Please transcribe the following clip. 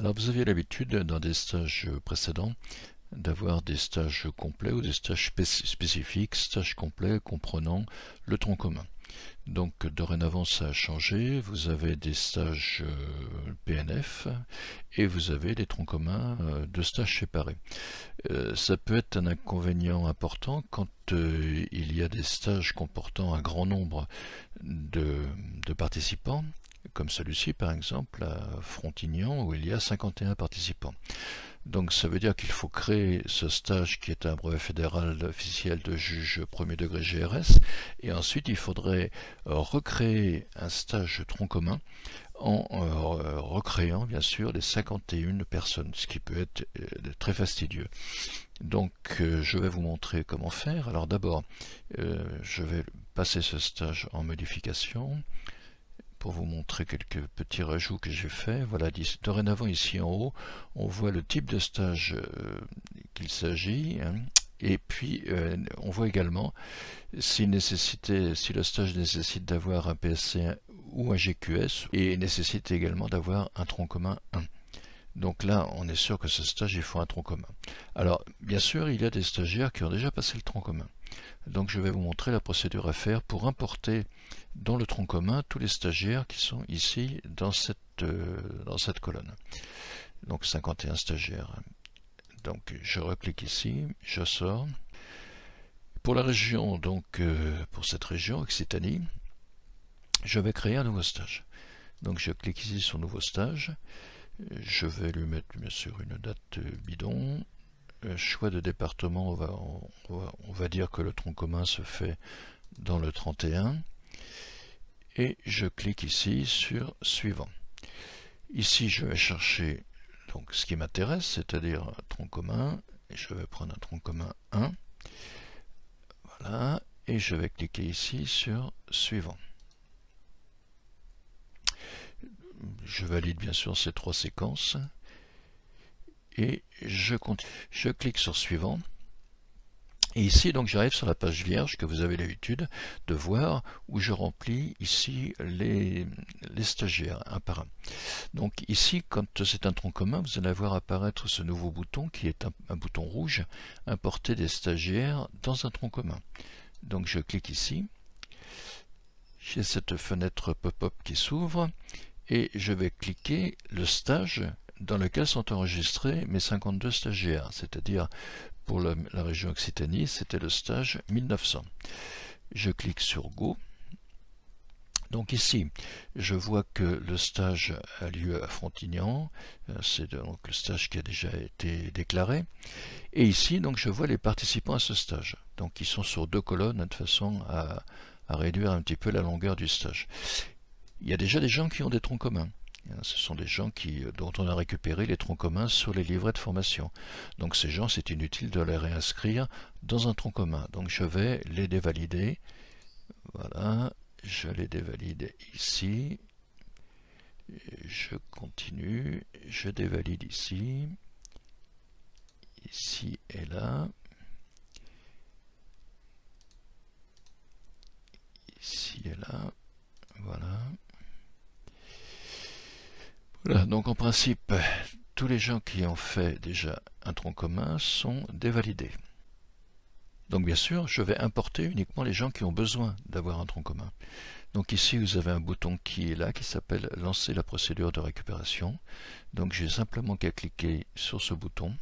Alors vous aviez l'habitude dans des stages précédents d'avoir des stages complets ou des stages spécifiques, stages complets comprenant le tronc commun. Donc dorénavant ça a changé, vous avez des stages euh, PNF et vous avez des troncs communs euh, de stages séparés. Euh, ça peut être un inconvénient important quand il y a des stages comportant un grand nombre de participants comme celui-ci par exemple à Frontignan où il y a 51 participants. Donc ça veut dire qu'il faut créer ce stage qui est un brevet fédéral officiel de juge premier degré GRS et ensuite il faudrait euh, recréer un stage tronc commun en euh, recréant bien sûr les 51 personnes, ce qui peut être euh, très fastidieux. Donc je vais vous montrer comment faire. Alors d'abord, je vais passer ce stage en modification pour vous montrer quelques petits rajouts que j'ai faits. Voilà, dorénavant ici en haut, on voit le type de stage euh, qu'il s'agit. Hein. et puis, euh, on voit également si, si le stage nécessite d'avoir un psc ou un GQS et nécessite également d'avoir un tronc commun 1. Donc là, on est sûr que ce stage, il faut un tronc commun. Alors, bien sûr, il y a des stagiaires qui ont déjà passé le tronc commun. Donc je vais vous montrer la procédure à faire pour importer dans le tronc commun tous les stagiaires qui sont ici dans cette, euh, colonne. Donc 51 stagiaires. Donc je reclique ici, je sors. Pour la région, donc euh, pour cette région, Occitanie, je vais créer un nouveau stage. Donc je clique ici sur nouveau stage. Je vais lui mettre bien sûr une date euh, bidon euh, choix de département, on va, dire que le tronc commun se fait dans le 31. Et je clique ici sur suivant. Ici, je vais chercher donc, ce qui m'intéresse, c'est-à-dire tronc commun. Et je vais prendre un tronc commun 1. Voilà. Et je vais cliquer ici sur suivant. Je valide bien sûr ces trois séquences et je, clique sur suivant. Et ici, donc, j'arrive sur la page vierge que vous avez l'habitude de voir, où je remplis ici les, stagiaires, un par un. Donc ici, quand c'est un tronc commun, vous allez voir apparaître ce nouveau bouton qui est un bouton rouge, importer des stagiaires dans un tronc commun. Donc je clique ici. J'ai cette fenêtre pop-up qui s'ouvre et je vais cliquer le stage dans lequel sont enregistrés mes 52 stagiaires, c'est-à-dire pour la, région Occitanie, c'était le stage 1900. Je clique sur Go. Donc ici, je vois que le stage a lieu à Frontignan, euh, c'est donc le stage qui a déjà été déclaré. Et ici, donc, je vois les participants à ce stage, donc ils sont sur deux colonnes de façon à réduire un petit peu la longueur du stage. Il y a déjà des gens qui ont des troncs communs. Hein, ce sont des gens qui, euh, dont on a récupéré les troncs communs sur les livrets de formation. Donc ces gens, c'est inutile de les réinscrire dans un tronc commun. Donc je vais les dévalider. Voilà, je les dévalide ici. Je continue, je dévalide ici, ici et là. Ici et là. Donc en principe, tous les gens qui ont fait déjà un tronc commun sont dévalidés. Donc bien sûr, je vais importer uniquement les gens qui ont besoin d'avoir un tronc commun. Donc ici, vous avez un bouton qui est là, qui s'appelle « Lancer la procédure de récupération ». Donc j'ai simplement qu'à cliquer sur ce bouton.